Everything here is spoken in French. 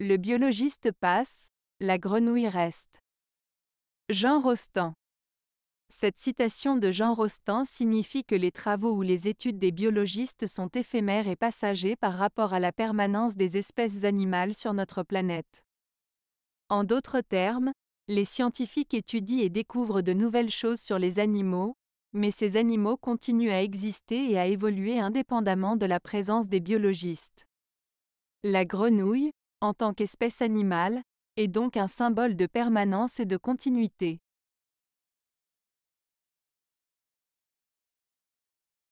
Le biologiste passe, la grenouille reste. Jean Rostand. Cette citation de Jean Rostand signifie que les travaux ou les études des biologistes sont éphémères et passagers par rapport à la permanence des espèces animales sur notre planète. En d'autres termes, les scientifiques étudient et découvrent de nouvelles choses sur les animaux, mais ces animaux continuent à exister et à évoluer indépendamment de la présence des biologistes. La grenouille, en tant qu'espèce animale, est donc un symbole de permanence et de continuité.